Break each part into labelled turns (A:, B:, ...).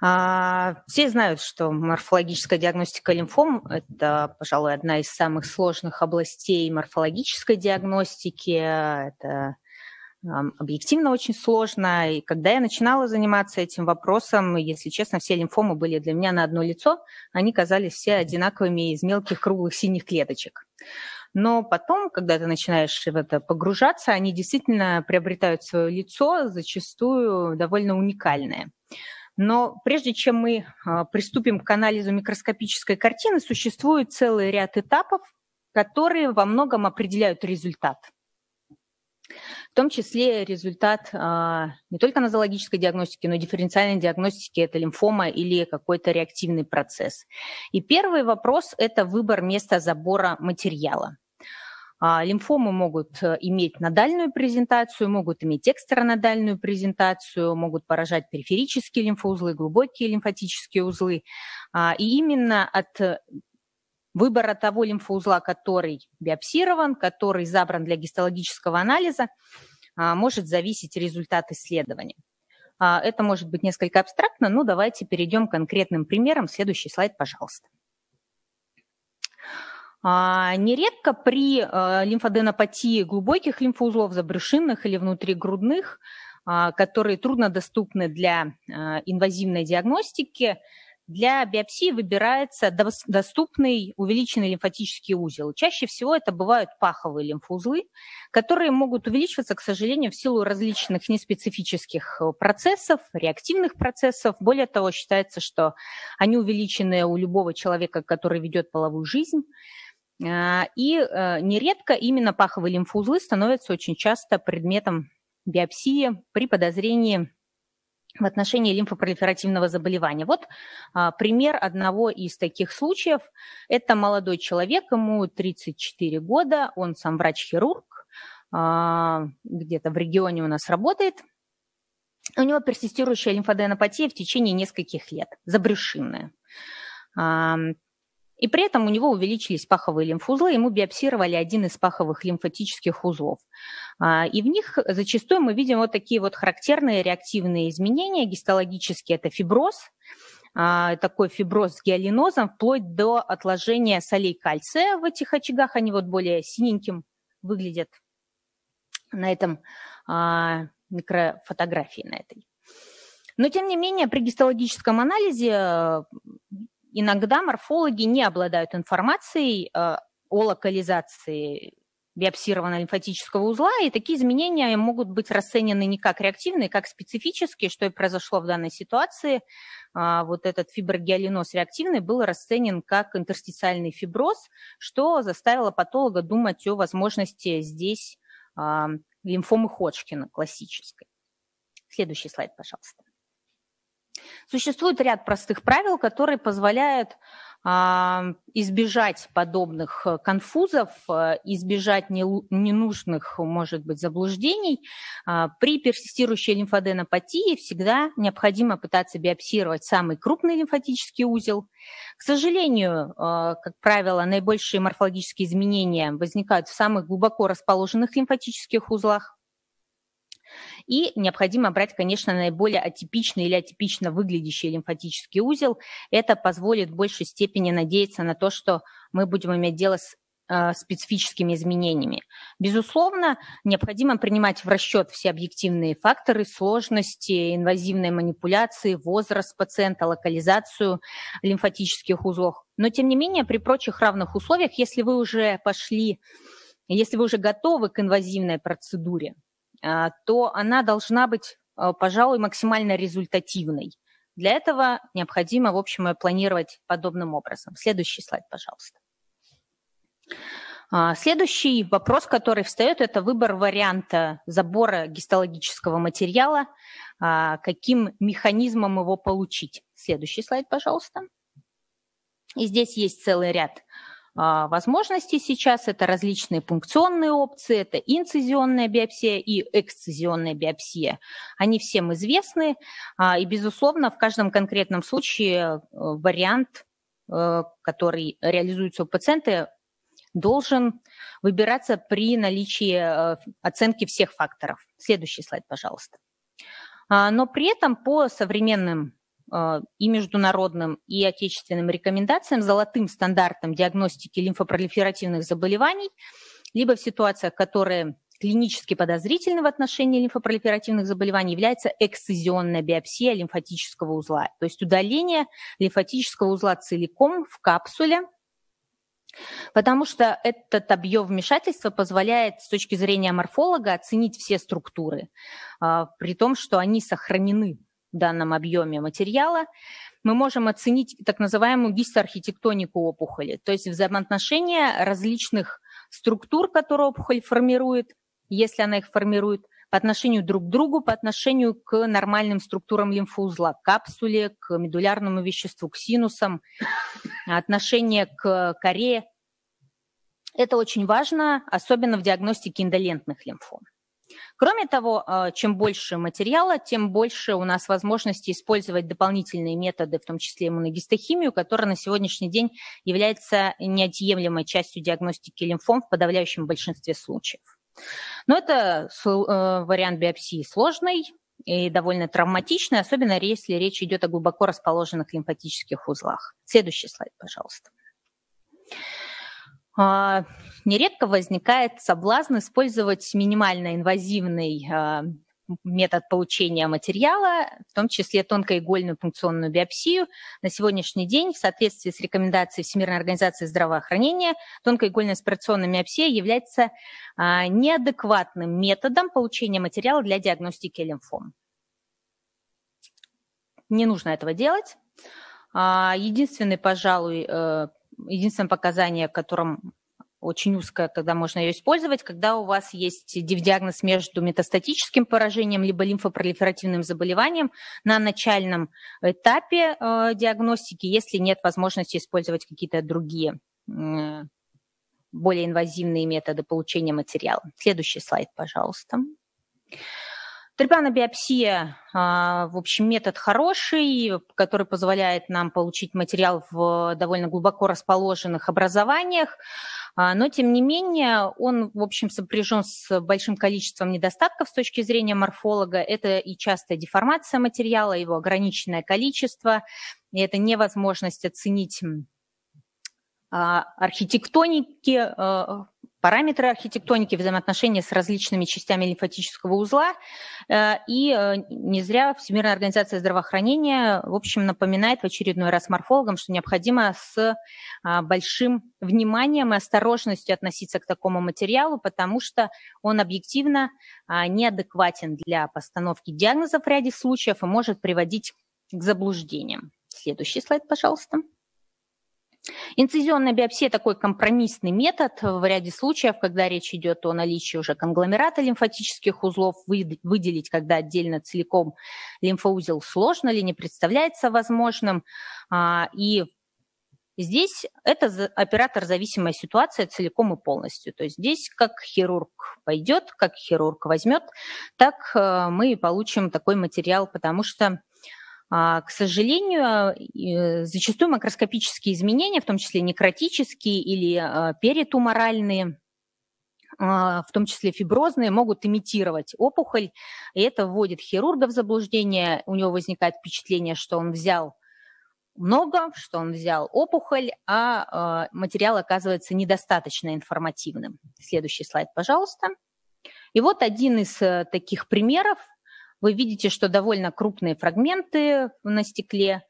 A: А, все знают, что морфологическая диагностика лимфом – это, пожалуй, одна из самых сложных областей морфологической диагностики. Это объективно очень сложно. И когда я начинала заниматься этим вопросом, если честно, все лимфомы были для меня на одно лицо, они казались все одинаковыми из мелких круглых синих клеточек. Но потом, когда ты начинаешь в это погружаться, они действительно приобретают свое лицо, зачастую довольно уникальное. Но прежде чем мы а, приступим к анализу микроскопической картины, существует целый ряд этапов, которые во многом определяют результат. В том числе результат а, не только нозологической диагностики, но и дифференциальной диагностики – это лимфома или какой-то реактивный процесс. И первый вопрос – это выбор места забора материала. А, лимфомы могут э, иметь надальную презентацию, могут иметь экстранадальную презентацию, могут поражать периферические лимфоузлы, глубокие лимфатические узлы. А, и именно от э, выбора того лимфоузла, который биопсирован, который забран для гистологического анализа, а, может зависеть результат исследования. Это может быть несколько абстрактно, но давайте перейдем к конкретным примерам. Следующий слайд, пожалуйста. А, нередко при э, лимфоденопатии глубоких лимфоузлов, забрюшинных или внутригрудных, а, которые труднодоступны для э, инвазивной диагностики, для биопсии выбирается доступный увеличенный лимфатический узел. Чаще всего это бывают паховые лимфоузлы, которые могут увеличиваться, к сожалению, в силу различных неспецифических э, процессов, реактивных процессов. Более того, считается, что они увеличены у любого человека, который ведет половую жизнь. А, и э, нередко именно паховые лимфоузлы становятся очень часто предметом биопсии при подозрении в отношении лимфопролиферативного заболевания. Вот а, пример одного из таких случаев. Это молодой человек, ему 34 года, он сам врач-хирург, а, где-то в регионе у нас работает. У него персистирующая лимфоденопатия в течение нескольких лет, забрюшинная. А, и при этом у него увеличились паховые лимфузлы, ему биопсировали один из паховых лимфатических узлов. А, и в них зачастую мы видим вот такие вот характерные реактивные изменения гистологически Это фиброз, а, такой фиброз с гиалинозом, вплоть до отложения солей кальция в этих очагах. Они вот более синеньким выглядят на этом а, микрофотографии на этой. Но, тем не менее, при гистологическом анализе иногда морфологи не обладают информацией э, о локализации биопсированного лимфатического узла, и такие изменения могут быть расценены не как реактивные, как специфические, что и произошло в данной ситуации. А, вот этот фиброгиалиноз реактивный был расценен как интерстициальный фиброз, что заставило патолога думать о возможности здесь а, лимфомы Ходжкина классической. Следующий слайд, пожалуйста. Существует ряд простых правил, которые позволяют а, избежать подобных э, конфузов, э, избежать ненужных, может быть, заблуждений. А, при персистирующей лимфоденопатии всегда необходимо пытаться биопсировать самый крупный лимфатический узел. К сожалению, э, как правило, наибольшие морфологические изменения возникают в самых глубоко расположенных лимфатических узлах. И необходимо брать, конечно, наиболее атипичный или атипично выглядящий лимфатический узел. Это позволит в большей степени надеяться на то, что мы будем иметь дело с э, специфическими изменениями. Безусловно, необходимо принимать в расчет все объективные факторы сложности, инвазивной манипуляции, возраст пациента, локализацию лимфатических узлов. Но, тем не менее, при прочих равных условиях, если вы уже пошли, если вы уже готовы к инвазивной процедуре, а, то она должна быть, а, пожалуй, максимально результативной. Для этого необходимо, в общем, планировать подобным образом. Следующий слайд, пожалуйста. А, следующий вопрос, который встает, это выбор варианта забора гистологического материала, каким механизмом его получить. Следующий слайд, пожалуйста. И здесь есть целый ряд а, возможностей сейчас. Это различные пункционные опции, это инцизионная биопсия и эксцизионная биопсия. Они всем известны, а, и, безусловно, в каждом конкретном случае э, вариант, э, который реализуется у пациента, должен выбираться при наличии э, оценки всех факторов. Следующий слайд, пожалуйста. А, но при этом по современным а, и международным, и отечественным рекомендациям, золотым стандартам диагностики лимфопролиферативных заболеваний, либо в ситуациях, которые клинически подозрительны в отношении лимфопролиферативных заболеваний, является эксцизионная биопсия лимфатического узла, то есть удаление лимфатического узла целиком в капсуле, Потому что этот объем вмешательства позволяет с точки зрения морфолога оценить все структуры, а, при том, что они сохранены в данном объеме материала, мы можем оценить так называемую гистоархитектонику опухоли, то есть взаимоотношения различных структур, которые опухоль формирует, если она их формирует, по отношению друг к другу, по отношению к нормальным структурам лимфоузла, к капсуле, к медулярному веществу, к синусам, отношение к коре. Это очень важно, особенно в диагностике индолентных лимфом. Кроме того, а, чем больше материала, тем больше у нас возможности использовать дополнительные методы, в том числе иммуногистохимию, которая на сегодняшний день является неотъемлемой частью диагностики лимфом в подавляющем большинстве случаев. Но это э, вариант биопсии сложный и довольно травматичный, особенно если речь идет о глубоко расположенных лимфатических узлах. Следующий слайд, пожалуйста. А, нередко возникает соблазн использовать минимально инвазивный а, метод получения материала, в том числе тонкоигольную пункционную биопсию. На сегодняшний день, в соответствии с рекомендацией Всемирной организации здравоохранения, тонкоигольная аспирационная биопсия является а, неадекватным методом получения материала для диагностики лимфом. Не нужно этого делать. Единственный, пожалуй, э, единственное показание, которым очень узкая, когда можно ее использовать, когда у вас есть диагноз между метастатическим поражением либо лимфопролиферативным заболеванием на начальном этапе э, диагностики, если нет возможности использовать какие-то другие более инвазивные методы получения материала. Следующий слайд, пожалуйста. Трепанобиопсия, а, в общем, метод хороший, который позволяет нам получить материал в довольно глубоко расположенных образованиях, а, но, тем не менее, он, в общем, сопряжен с большим количеством недостатков с точки зрения морфолога. Это и частая деформация материала, его ограниченное количество, и это невозможность оценить а, архитектоники параметры архитектоники взаимоотношения с различными частями лимфатического узла. Э, и э, не зря Всемирная организация здравоохранения, в общем, напоминает в очередной раз морфологам, что необходимо с э, большим вниманием и осторожностью относиться к такому материалу, потому что он объективно а, неадекватен для постановки диагноза в ряде случаев и может приводить к заблуждениям. Следующий слайд, пожалуйста. Инцизионная биопсия – такой компромиссный метод в ряде случаев, когда речь идет о наличии уже конгломерата лимфатических узлов, выделить, когда отдельно целиком лимфоузел сложно или не представляется возможным. А, и Здесь это оператор-зависимая ситуация целиком и полностью. То есть здесь как хирург пойдет, как хирург возьмет, так э, мы и получим такой материал, потому что а, к сожалению, зачастую макроскопические изменения, в том числе некротические или а, перитуморальные, а, в том числе фиброзные, могут имитировать опухоль, и это вводит хирурга в заблуждение. У него возникает впечатление, что он взял много, что он взял опухоль, а материал оказывается недостаточно информативным. Следующий слайд, пожалуйста. И вот один из э, таких примеров вы видите, что довольно крупные фрагменты на стекле,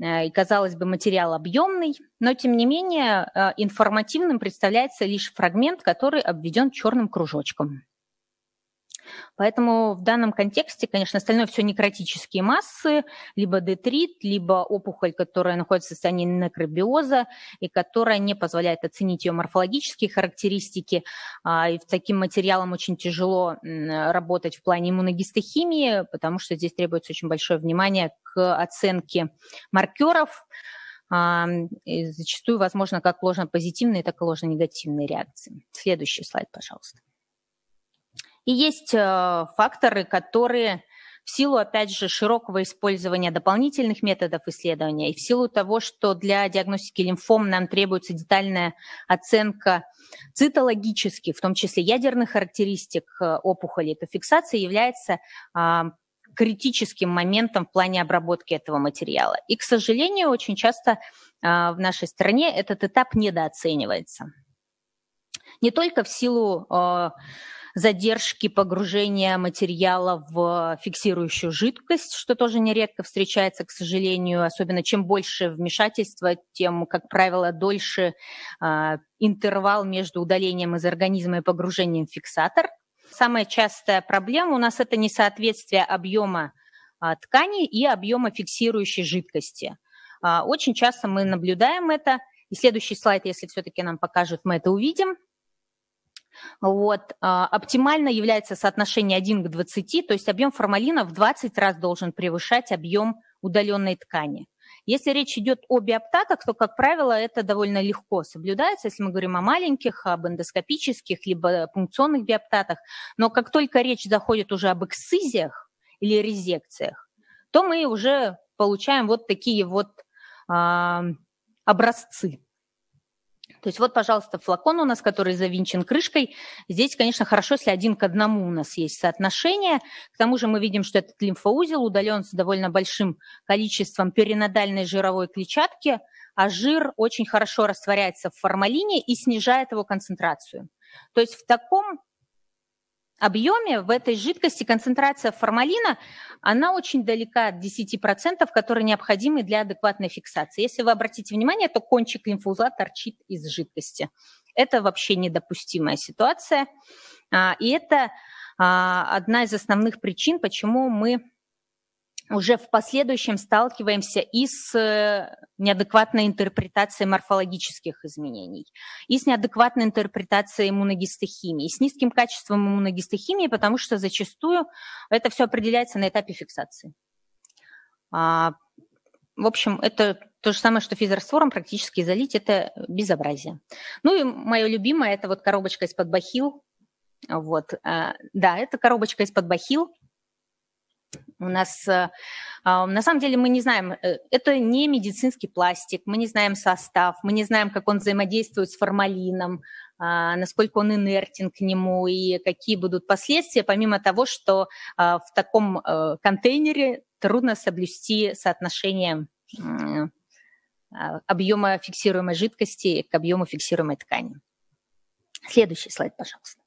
A: э, и, казалось бы, материал объемный, но, тем не менее, э, информативным представляется лишь фрагмент, который обведен черным кружочком. Поэтому в данном контексте, конечно, остальное все некротические массы, либо детрит, либо опухоль, которая находится в состоянии некробиоза и которая не позволяет оценить ее морфологические характеристики. А, и таким материалом очень тяжело работать в плане иммуногистохимии, потому что здесь требуется очень большое внимание к оценке маркеров, а, и зачастую возможно как ложно-позитивные, так и ложно-негативные реакции. Следующий слайд, пожалуйста. И есть э, факторы, которые в силу, опять же, широкого использования дополнительных методов исследования и в силу того, что для диагностики лимфом нам требуется детальная оценка цитологически, в том числе ядерных характеристик э, опухоли, то фиксация является а, критическим моментом в плане обработки этого материала. И, к сожалению, очень часто а, в нашей стране этот этап недооценивается. Не только в силу э, задержки погружения материала в фиксирующую жидкость, что тоже нередко встречается, к сожалению, особенно чем больше вмешательства, тем, как правило, дольше а, интервал между удалением из организма и погружением в фиксатор. Самая частая проблема у нас это несоответствие объема а, ткани и объема фиксирующей жидкости. А, очень часто мы наблюдаем это. И следующий слайд, если все-таки нам покажут, мы это увидим – вот. А, оптимально является соотношение 1 к 20, то есть объем формалина в 20 раз должен превышать объем удаленной ткани. Если речь идет о биоптатах, то, как правило, это довольно легко соблюдается, если мы говорим о маленьких, об эндоскопических, либо пункционных биоптатах. Но как только речь заходит уже об эксцизиях или резекциях, то мы уже получаем вот такие вот а, образцы. То есть вот, пожалуйста, флакон у нас, который завинчен крышкой. Здесь, конечно, хорошо, если один к одному у нас есть соотношение. К тому же мы видим, что этот лимфоузел удален с довольно большим количеством перинодальной жировой клетчатки, а жир очень хорошо растворяется в формалине и снижает его концентрацию. То есть в таком объеме в этой жидкости концентрация формалина, она очень далека от 10%, которые необходимы для адекватной фиксации. Если вы обратите внимание, то кончик инфуза торчит из жидкости. Это вообще недопустимая ситуация. А, и это а, одна из основных причин, почему мы уже в последующем сталкиваемся и с э, неадекватной интерпретацией морфологических изменений, и с неадекватной интерпретацией иммуногистохимии, и с низким качеством иммуногистохимии, потому что зачастую это все определяется на этапе фиксации. А, в общем, это то же самое, что физраствором практически залить, это безобразие. Ну и мое любимое, это вот коробочка из-под бахил. Вот, а, да, это коробочка из-под бахил – у нас, э, а, на самом деле, мы не знаем, э, это не медицинский пластик, мы не знаем состав, мы не знаем, как он взаимодействует с формалином, а, насколько он инертен к нему и какие будут последствия, помимо того, что а, в таком э, контейнере трудно соблюсти соотношение объема фиксируемой жидкости к объему фиксируемой ткани. Следующий слайд, пожалуйста.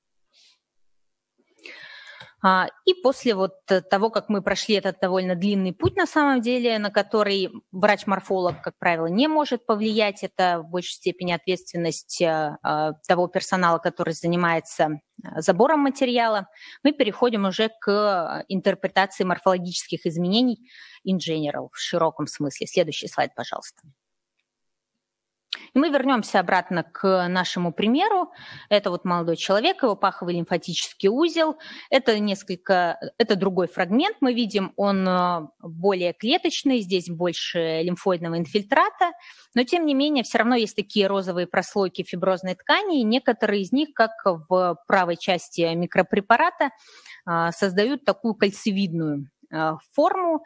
A: А, и после вот э, того, как мы прошли этот довольно длинный путь, на самом деле, на который врач-морфолог, как правило, не может повлиять, это в большей степени ответственность э, э, того персонала, который занимается забором материала, мы переходим уже к интерпретации морфологических изменений in general, в широком смысле. Следующий слайд, пожалуйста. И мы вернемся обратно к нашему примеру. Это вот молодой человек, его паховый лимфатический узел. Это несколько, это другой фрагмент. Мы видим, он э, более клеточный, здесь больше лимфоидного инфильтрата. Но, тем не менее, все равно есть такие розовые прослойки фиброзной ткани, и некоторые из них, как в правой части микропрепарата, э, создают такую кольцевидную э, форму.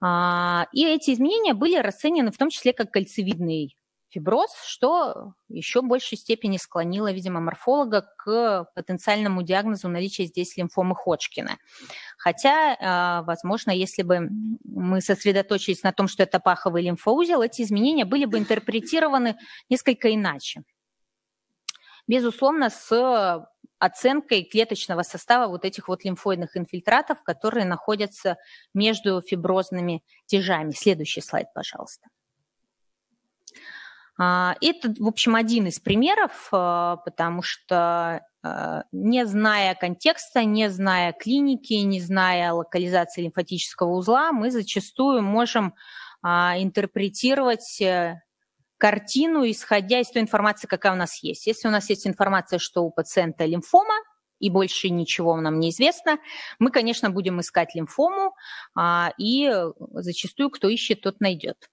A: А, и эти изменения были расценены в том числе как кольцевидный фиброз, что еще в большей степени склонило, видимо, морфолога к потенциальному диагнозу наличия здесь лимфомы Ходжкина. Хотя, а, возможно, если бы мы сосредоточились на том, что это паховый лимфоузел, эти изменения были бы интерпретированы несколько иначе. Безусловно, с оценкой клеточного состава вот этих вот лимфоидных инфильтратов, которые находятся между фиброзными тяжами. Следующий слайд, пожалуйста. А, это, в общем, один из примеров, а, потому что а, не зная контекста, не зная клиники, не зная локализации лимфатического узла, мы зачастую можем интерпретировать э, картину, исходя из той информации, какая у нас есть. Если у нас есть информация, что у пациента лимфома, и больше ничего нам не известно, мы, конечно, будем искать лимфому, и зачастую кто ищет, тот найдет.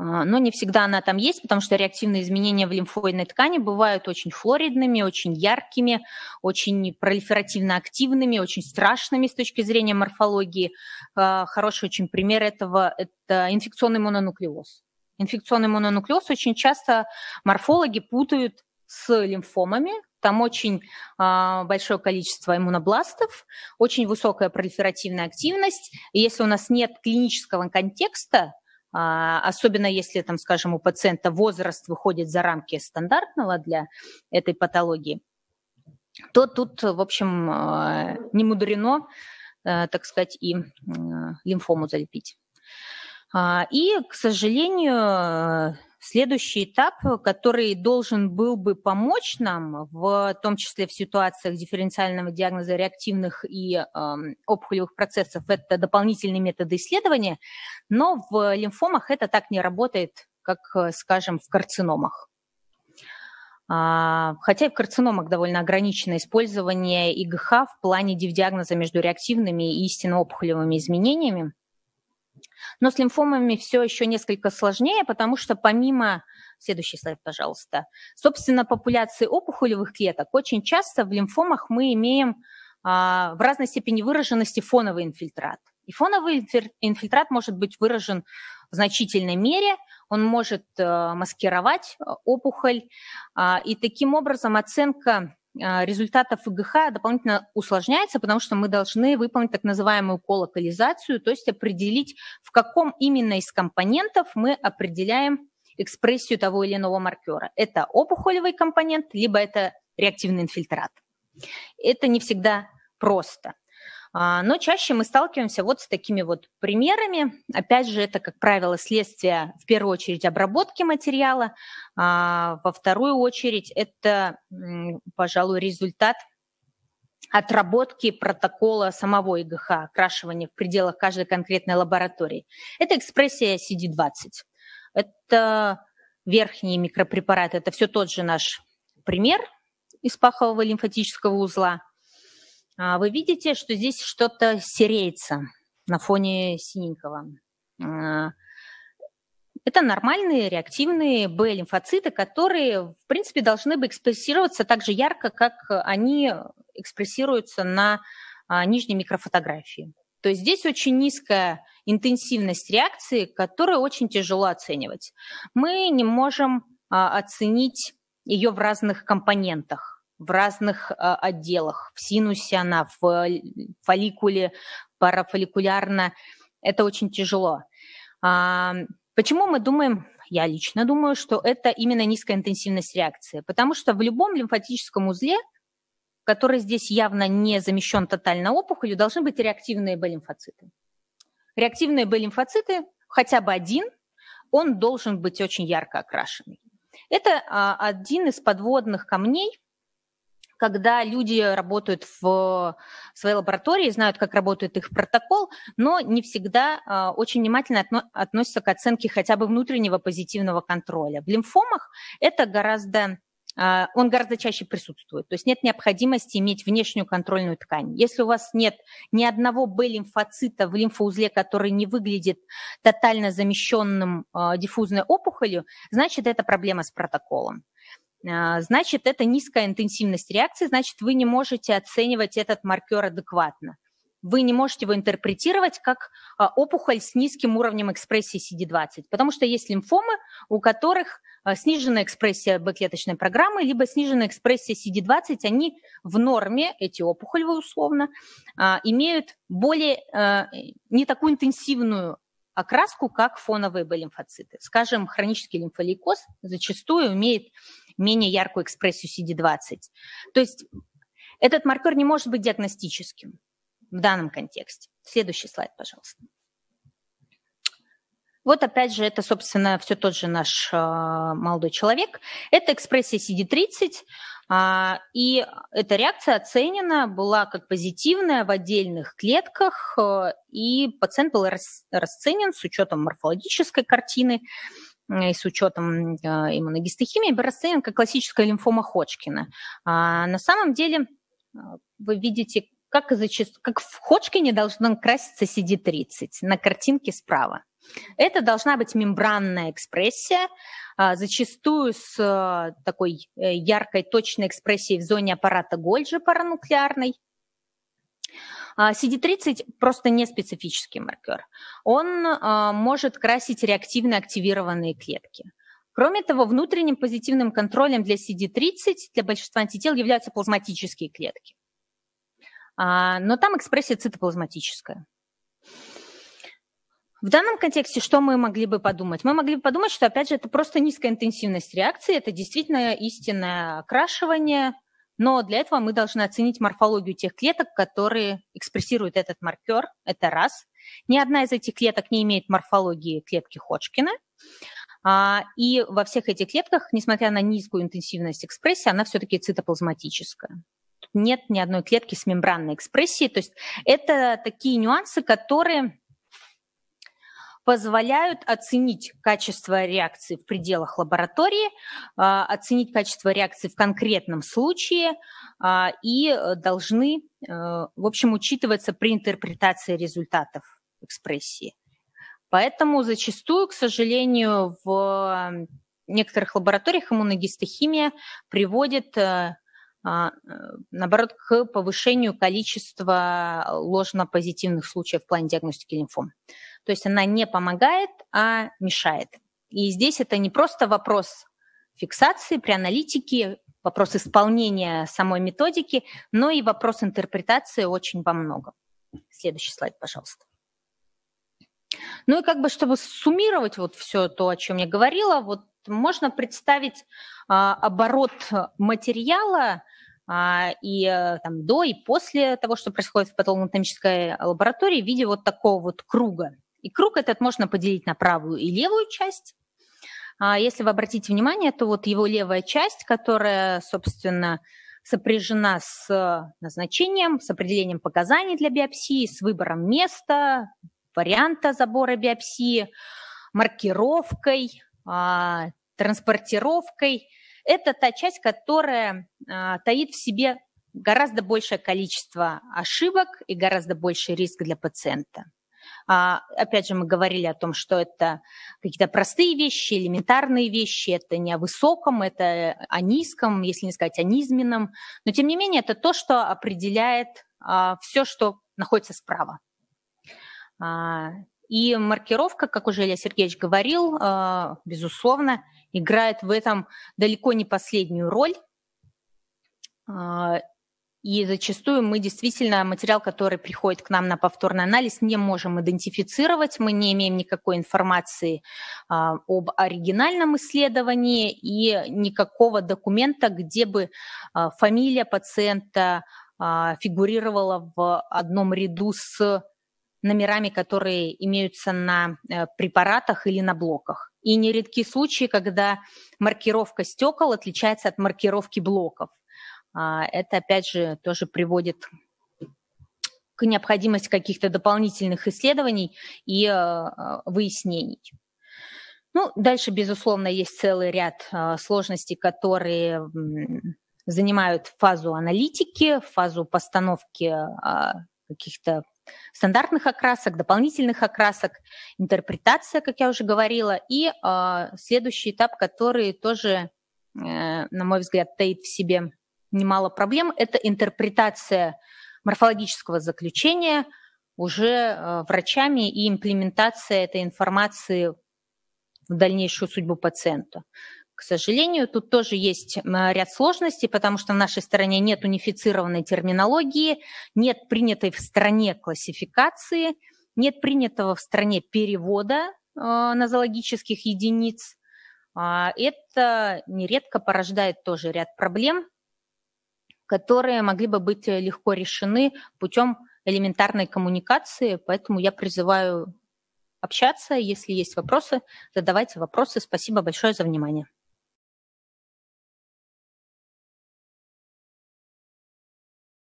A: А, но не всегда она там есть, потому что реактивные изменения в лимфоидной ткани бывают очень флоридными, очень яркими, очень пролиферативно активными, очень страшными с точки зрения морфологии. А, хороший очень пример этого – это инфекционный мононуклеоз. Инфекционный мононуклеоз очень часто морфологи путают с лимфомами, там очень э, большое количество иммунобластов, очень высокая пролиферативная активность. И если у нас нет клинического контекста, а, особенно если, там, скажем, у пациента возраст выходит за рамки стандартного для этой патологии, то тут, в общем, э, не мудрено, э, так сказать, и э, лимфому залепить. А, и, к сожалению, Следующий этап, э, который должен был бы помочь нам, в том числе в ситуациях дифференциального диагноза реактивных и э, опухолевых процессов, это дополнительные методы исследования, но в лимфомах это так не работает, как, э, скажем, в карциномах. А, хотя и в карциномах довольно ограничено использование ИГХ в плане дивдиагноза между реактивными и истинно опухолевыми изменениями. Но с лимфомами все еще несколько сложнее, потому что помимо... Следующий слайд, пожалуйста. Собственно, популяции опухолевых клеток очень часто в лимфомах мы имеем а, в разной степени выраженности фоновый инфильтрат. И фоновый инфильтрат может быть выражен в значительной мере, он может э, маскировать э, опухоль, а, и таким образом оценка а, результатов ИГХ дополнительно усложняется, потому что мы должны выполнить так называемую колокализацию, то есть определить, в каком именно из компонентов мы определяем экспрессию того или иного маркера. Это опухолевый компонент, либо это реактивный инфильтрат. Это не всегда просто. А, но чаще мы сталкиваемся вот с такими вот примерами. Опять же, это, как правило, следствие в первую очередь обработки материала, а во вторую очередь это, пожалуй, результат отработки протокола самого ИГХ, окрашивания в пределах каждой конкретной лаборатории. Это экспрессия CD20. Это верхний микропрепарат, это все тот же наш пример из пахового лимфатического узла – а вы видите, что здесь что-то сереется на фоне синенького. А, это нормальные реактивные Б-лимфоциты, которые, в принципе, должны бы экспрессироваться так же ярко, как они экспрессируются на а, нижней микрофотографии. То есть здесь очень низкая интенсивность реакции, которую очень тяжело оценивать. Мы не можем оценить ее в разных компонентах в разных э, отделах. В синусе она, в э, фолликуле, парафолликулярно. Это очень тяжело. А, почему мы думаем, я лично думаю, что это именно низкая интенсивность реакции? Потому что в любом лимфатическом узле, который здесь явно не замещен тотально опухолью, должны быть реактивные Б-лимфоциты. Реактивные Б-лимфоциты, хотя бы один, он должен быть очень ярко окрашенный. Это а, один из подводных камней когда люди работают в своей лаборатории, знают, как работает их протокол, но не всегда а, очень внимательно относятся к оценке хотя бы внутреннего позитивного контроля. В лимфомах это гораздо а, он гораздо чаще присутствует. То есть нет необходимости иметь внешнюю контрольную ткань. Если у вас нет ни одного Б-лимфоцита в лимфоузле, который не выглядит тотально замещенным а, диффузной опухолью, значит, это проблема с протоколом. А, значит, это низкая интенсивность реакции, значит, вы не можете оценивать этот маркер адекватно. Вы не можете его интерпретировать как а, опухоль с низким уровнем экспрессии CD20, потому что есть лимфомы, у которых а, сниженная экспрессия Б-клеточной программы, либо сниженная экспрессия CD20, они в норме, эти опухоли условно, имеют более не такую интенсивную окраску, как фоновые Б-лимфоциты. Скажем, хронический лимфолейкоз зачастую имеет менее яркую экспрессию CD20. То есть этот маркер не может быть диагностическим в данном контексте. Следующий слайд, пожалуйста. Вот опять же, это, собственно, все тот же наш э, молодой человек. Это экспрессия CD30, э, а, и эта реакция оценена была как позитивная в отдельных клетках, э, и пациент был рас, расценен с учетом морфологической картины Э, и с учетом э, иммуногистохимии, баростоин как классическая лимфома Ходжкина. А на самом деле э, вы видите, как, зачаст... как в Ходжкине должно краситься CD30 на картинке справа. Это должна быть мембранная экспрессия, а, зачастую с такой яркой, точной экспрессией в зоне аппарата Гольджи парануклеарной, а, CD30 просто не специфический маркер. Он а, может красить реактивно активированные клетки. Кроме того, внутренним позитивным контролем для CD30 для большинства антител являются плазматические клетки. А, но там экспрессия цитоплазматическая. В данном контексте что мы могли бы подумать? Мы могли бы подумать, что, опять же, это просто низкая интенсивность реакции, это действительно истинное окрашивание – но для этого мы должны оценить морфологию тех клеток, которые экспрессируют этот маркер. Это раз. Ни одна из этих клеток не имеет морфологии клетки Ходжкина. А, и во всех этих клетках, несмотря на низкую интенсивность экспрессии, она все-таки цитоплазматическая. нет ни одной клетки с мембранной экспрессией. То есть это такие нюансы, которые позволяют оценить качество реакции в пределах лаборатории, а, оценить качество реакции в конкретном случае а, и э, должны, э, в общем, учитываться при интерпретации результатов экспрессии. Поэтому зачастую, к сожалению, в некоторых лабораториях иммуногистохимия приводит э, а, наоборот, к повышению количества ложно-позитивных случаев в плане диагностики лимфом. То есть она не помогает, а мешает. И здесь это не просто вопрос фиксации при аналитике, вопрос исполнения самой методики, но и вопрос интерпретации очень во многом. Следующий слайд, пожалуйста. Ну и как бы, чтобы суммировать вот все то, о чем я говорила, вот можно представить а, оборот материала а, и э, там, до и после того, что происходит в патологоанатомической лаборатории в виде вот такого вот круга. И круг этот можно поделить на правую и левую часть. А, если вы обратите внимание, то вот его левая часть, которая, собственно, сопряжена с назначением, с определением показаний для биопсии, с выбором места, варианта забора биопсии, маркировкой, а, транспортировкой. Это та часть, которая а, таит в себе гораздо большее количество ошибок и гораздо больший риск для пациента. А, опять же, мы говорили о том, что это какие-то простые вещи, элементарные вещи, это не о высоком, это о низком, если не сказать о низменном. Но, тем не менее, это то, что определяет а, все, что находится справа. А, и маркировка, как уже Илья Сергеевич говорил, безусловно, играет в этом далеко не последнюю роль. И зачастую мы действительно материал, который приходит к нам на повторный анализ, не можем идентифицировать, мы не имеем никакой информации а, об оригинальном исследовании и никакого документа, где бы а, фамилия пациента а, фигурировала в одном ряду с номерами, которые имеются на э, препаратах или на блоках. И нередки случаи, когда маркировка стекол отличается от маркировки блоков. А это, опять же, тоже приводит к необходимости каких-то дополнительных исследований и а, а, выяснений. Ну, дальше, безусловно, есть целый ряд сложностей, которые занимают фазу аналитики, фазу постановки каких-то стандартных окрасок, дополнительных окрасок, интерпретация, как я уже говорила, и э, следующий этап, который тоже, э, на мой взгляд, таит в себе немало проблем. Это интерпретация морфологического заключения уже э, врачами и имплементация этой информации в дальнейшую судьбу пациента. К сожалению, тут тоже есть ряд сложностей, потому что в нашей стране нет унифицированной терминологии, нет принятой в стране классификации, нет принятого в стране перевода э, нозологических единиц. А, это нередко порождает тоже ряд проблем, которые могли бы быть э, легко решены путем элементарной коммуникации. Поэтому я призываю общаться. Если есть вопросы, задавайте вопросы. Спасибо большое за внимание.